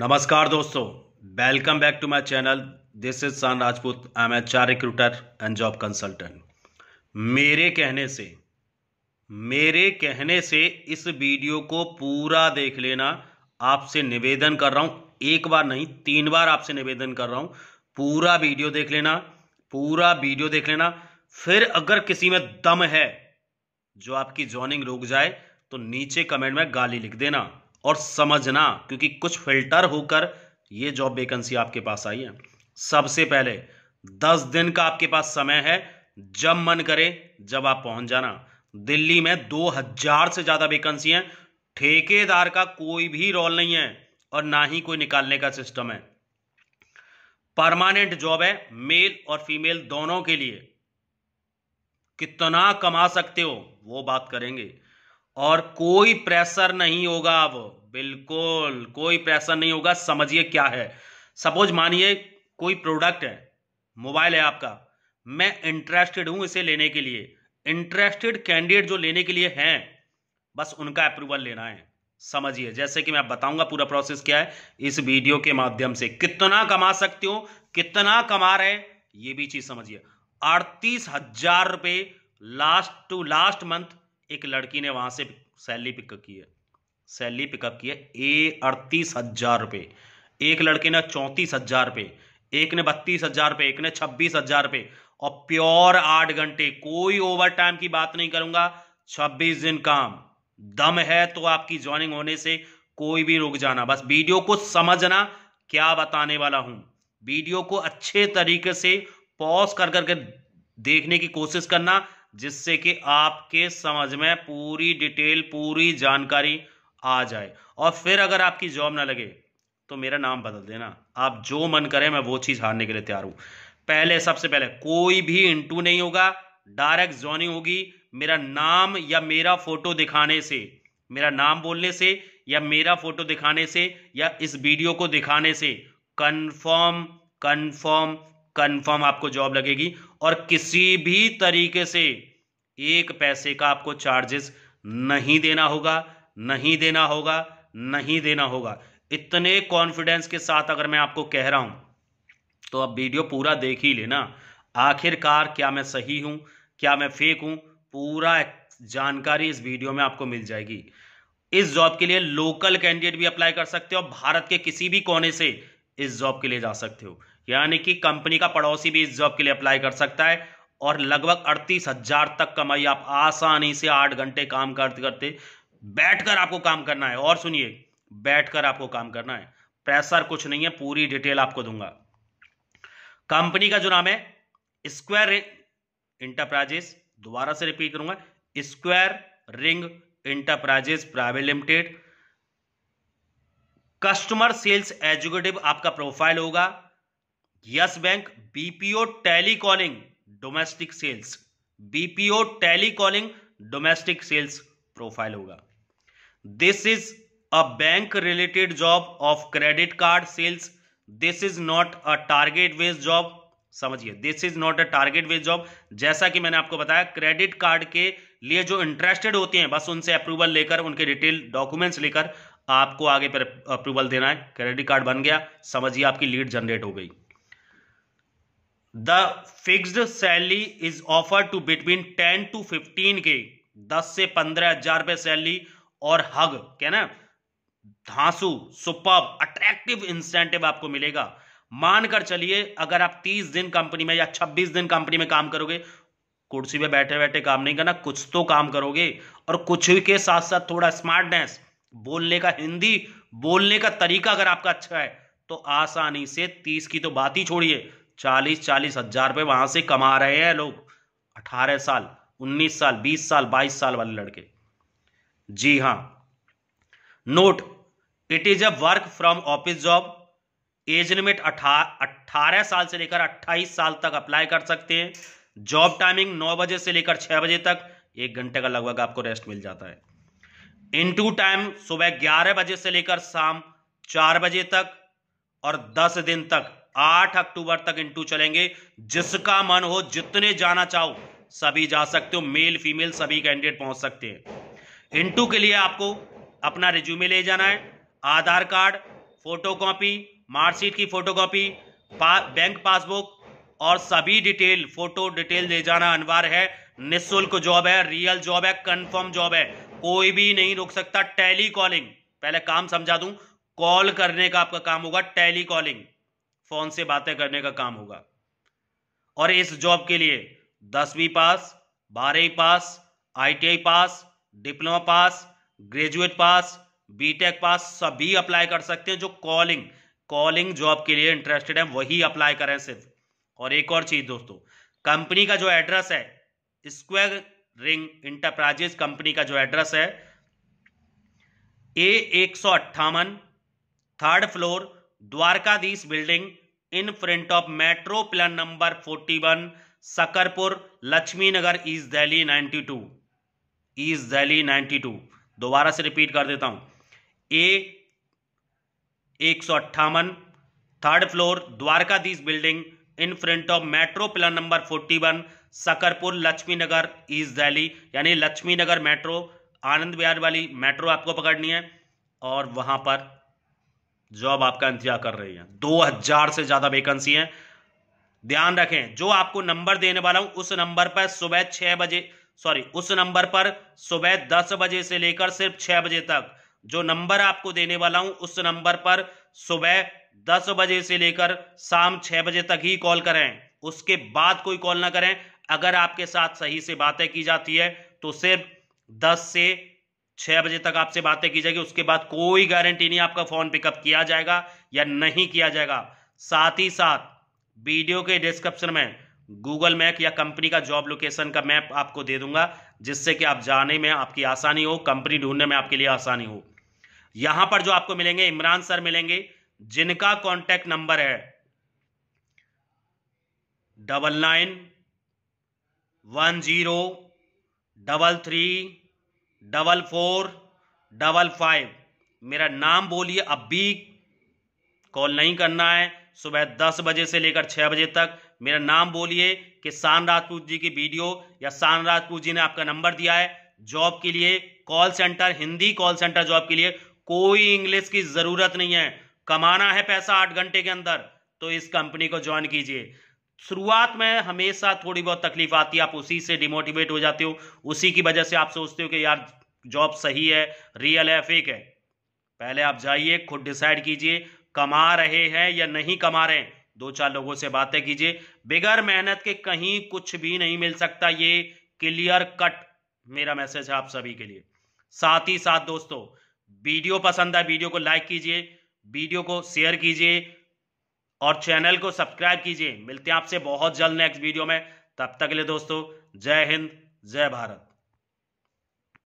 नमस्कार दोस्तों welcome back to my channel this is San Rajput I am H R recruiter and job consultant मेरे कहने से मेरे कहने से इस वीडियो को पूरा देख लेना आपसे निवेदन कर रहा हूं एक बार नहीं तीन बार आपसे निवेदन कर रहा हूं पूरा वीडियो देख लेना पूरा वीडियो देख लेना फिर अगर किसी में दम है जो आपकी जॉइनिंग रुक जाए तो नीचे कमेंट में गाली लिख देना और समझना क्योंकि कुछ फिल्टर होकर ये जॉब वेकेंसी आपके पास आई है सबसे पहले दस दिन का आपके पास समय है जब मन करे जब आप पहुंच जाना दिल्ली में दो हजार से ज्यादा वेकेंसी हैं ठेकेदार का कोई भी रोल नहीं है और ना ही कोई निकालने का सिस्टम है परमानेंट जॉब है मेल और फीमेल दोनों के लिए कितना कमा सकते हो वो बात करेंगे और कोई प्रेशर नहीं होगा अब बिल्कुल कोई प्रेशर नहीं होगा समझिए क्या है सपोज मानिए कोई प्रोडक्ट है मोबाइल है आपका मैं इंटरेस्टेड हूं इसे लेने के लिए इंटरेस्टेड कैंडिडेट जो लेने के लिए हैं बस उनका अप्रूवल लेना है समझिए जैसे कि मैं आप बताऊंगा पूरा प्रोसेस क्या है इस वीडियो के माध्यम से कितना कमा सकते हो कितना कमा रहे ये भी चीज समझिए अड़तीस हजार रुपए लास्ट टू लास्ट मंथ एक लड़की ने वहां से सैलरी पिकअप की है सैलरी पिकअप की है ए अड़तीस हजार रुपये एक लड़के ने चौंतीस हजार रुपये एक ने बत्तीस हजार रुपये एक ने छब्बीस हजार रुपये और प्योर आठ घंटे कोई ओवर टाइम की बात नहीं करूंगा छब्बीस दिन काम दम है तो आपकी ज्वाइनिंग होने से कोई भी रुक जाना बस वीडियो को समझना क्या बताने वाला हूं वीडियो को अच्छे तरीके से पॉज कर करके देखने की कोशिश करना जिससे कि आपके समझ में पूरी डिटेल पूरी जानकारी आ जाए और फिर अगर आपकी जॉब ना लगे तो मेरा नाम बदल देना आप जो मन करें मैं वो चीज़ हारने के लिए तैयार हूं पहले सबसे पहले कोई भी इंटू नहीं होगा डायरेक्ट जॉइनिंग होगी मेरा नाम या मेरा फोटो दिखाने से मेरा नाम बोलने से या मेरा फोटो दिखाने से या इस वीडियो को दिखाने से कन्फर्म कन्फर्म कन्फर्म आपको जॉब लगेगी और किसी भी तरीके से एक पैसे का आपको चार्जेस नहीं देना होगा नहीं देना होगा नहीं देना होगा इतने कॉन्फिडेंस के साथ अगर मैं आपको कह रहा हूं तो अब वीडियो पूरा देख ही लेना आखिरकार क्या मैं सही हूं क्या मैं फेक हूं पूरा जानकारी इस वीडियो में आपको मिल जाएगी इस जॉब के लिए लोकल कैंडिडेट भी अप्लाई कर सकते हो भारत के किसी भी कोने से इस जॉब के लिए जा सकते हो यानी कि कंपनी का पड़ोसी भी इस जॉब के लिए अप्लाई कर सकता है और लगभग अड़तीस हजार तक कमाई आप आसानी से आठ घंटे काम करते करते बैठकर आपको काम करना है और सुनिए बैठकर आपको काम करना है प्रेशर कुछ नहीं है पूरी डिटेल आपको दूंगा कंपनी का जो नाम है स्क्वायर रिंग इंटरप्राइजेस दोबारा से रिपीट करूंगा square ring enterprises private limited customer sales executive आपका प्रोफाइल होगा yes bank BPO telecalling domestic sales BPO telecalling calling domestic sales profile होगा this is a bank related job of credit card sales this is not a target based job समझिए this is not a target based job जैसा कि मैंने आपको बताया credit card के लिए जो इंटरेस्टेड होते हैं बस उनसे अप्रूवल लेकर उनके डिटेल डॉक्यूमेंट्स लेकर आपको आगे पर अप्रूवल देना है क्रेडिट कार्ड बन गया समझिए आपकी लीड जनरेट हो गई the fixed salary is offer to between ten to fifteen के दस से पंद्रह हजार रुपये सैलरी और हग क्या ना धांसू सुपर अट्रैक्टिव इंसेंटिव आपको मिलेगा मानकर चलिए अगर आप 30 दिन कंपनी में या 26 दिन कंपनी में काम करोगे कुर्सी पे बैठे बैठे काम नहीं करना कुछ तो काम करोगे और कुछ के साथ साथ थोड़ा स्मार्टनेस बोलने का हिंदी बोलने का तरीका अगर आपका अच्छा है तो आसानी से तीस की तो बात ही छोड़िए चालीस चालीस हजार रुपये वहां से कमा रहे हैं लोग अठारह साल उन्नीस साल बीस साल बाईस साल वाले लड़के जी हाँ note it is a work from office job age limit अट्ठारह साल से लेकर अट्ठाईस साल तक अप्लाई कर सकते हैं जॉब टाइमिंग नौ बजे से लेकर छह बजे तक एक घंटे का लगभग आपको रेस्ट मिल जाता है इन टू टाइम सुबह ग्यारह बजे से लेकर शाम चार बजे तक और दस दिन तक आठ अक्टूबर तक इंटू चलेंगे जिसका मन हो जितने जाना चाहो सभी जा सकते हो मेल फीमेल सभी कैंडिडेट पहुंच सकते हैं इंटू के लिए आपको अपना रिज्यूमे ले जाना है Aadhaar card photo copy marksheet की फोटो कॉपी पा, बैंक पासबुक और सभी डिटेल फोटो डिटेल ले जाना अनिवार्य है निःशुल्क जॉब है रियल जॉब है कंफर्म जॉब है कोई भी नहीं रोक सकता टेली कॉलिंग पहले काम समझा दूं कॉल करने का आपका काम होगा टेली कॉलिंग फोन से बातें करने का काम होगा और इस जॉब के लिए दसवीं पास बारहवीं pass ITI pass diploma pass graduate pass B Tech pass सभी अप्लाई कर सकते हैं जो कॉलिंग कॉलिंग जॉब के लिए इंटरेस्टेड है वही अप्लाई करें सिर्फ और एक और चीज़ दोस्तों कंपनी का जो एड्रेस है स्क्वेयर रिंग इंटरप्राइजेस कंपनी का जो एड्रेस है ए एक सौ अट्ठावन third floor Dwarkadhish building in front of metro plan number 41 Shakarpur Lakshmi Nagar east Delhi 92 east Delhi टू दोबारा से रिपीट कर देता हूं ए एक सौ अट्ठावन third floor Dwarkadhish building in front of metro plan number 41 Shakarpur Lakshmi Nagar east Delhi यानी लक्ष्मी नगर मेट्रो आनंद विहार वाली मेट्रो आपको पकड़नी है और वहां पर जॉब आपका इंतजार कर रही है दो हजार से ज्यादा वेकेंसी है ध्यान रखें जो आपको नंबर देने वाला हूं उस नंबर पर सुबह छह बजे सॉरी उस नंबर पर सुबह दस बजे से लेकर सिर्फ छह बजे तक जो नंबर आपको देने वाला हूं उस नंबर पर सुबह दस बजे से लेकर शाम छह बजे तक ही कॉल करें उसके बाद कोई कॉल ना करें अगर आपके साथ सही से बातें की जाती है तो सिर्फ दस से छह बजे तक आपसे बातें की जाएगी उसके बाद कोई गारंटी नहीं आपका फ़ोन पिकअप किया जाएगा या नहीं किया जाएगा साथ ही साथ वीडियो के डिस्क्रिप्शन में गूगल मैप या कंपनी का जॉब लोकेशन का मैप आपको दे दूंगा जिससे कि आप जाने में आपकी आसानी हो कंपनी ढूंढने में आपके लिए आसानी हो यहां पर जो आपको मिलेंगे इमरान सर मिलेंगे जिनका कॉन्टैक्ट नंबर है double nine one zero double three double four double five मेरा नाम बोलिए अब भी कॉल नहीं करना है सुबह दस बजे से लेकर छः बजे तक मेरा नाम बोलिए कि शान राजपूत जी की वीडियो या शान राजपूत जी ने आपका नंबर दिया है जॉब के लिए call centre Hindi call centre job के लिए कोई इंग्लिश की ज़रूरत नहीं है कमाना है पैसा आठ घंटे के अंदर तो इस कंपनी को ज्वाइन कीजिए शुरुआत में हमेशा थोड़ी बहुत तकलीफ आती है आप उसी से डिमोटिवेट हो जाते हो उसी की वजह से आप सोचते हो कि यार जॉब सही है रियल है फेक है पहले आप जाइए खुद डिसाइड कीजिए कमा रहे हैं या नहीं कमा रहे हैं दो चार लोगों से बातें कीजिए बिगर मेहनत के कहीं कुछ भी नहीं मिल सकता ये क्लियर कट मेरा मैसेज है आप सभी के लिए साथ ही साथ दोस्तों वीडियो पसंद आए वीडियो को लाइक कीजिए वीडियो को शेयर कीजिए और चैनल को सब्सक्राइब कीजिए मिलते हैं आपसे बहुत जल्द नेक्स्ट वीडियो में तब तक के लिए दोस्तों जय हिंद जय भारत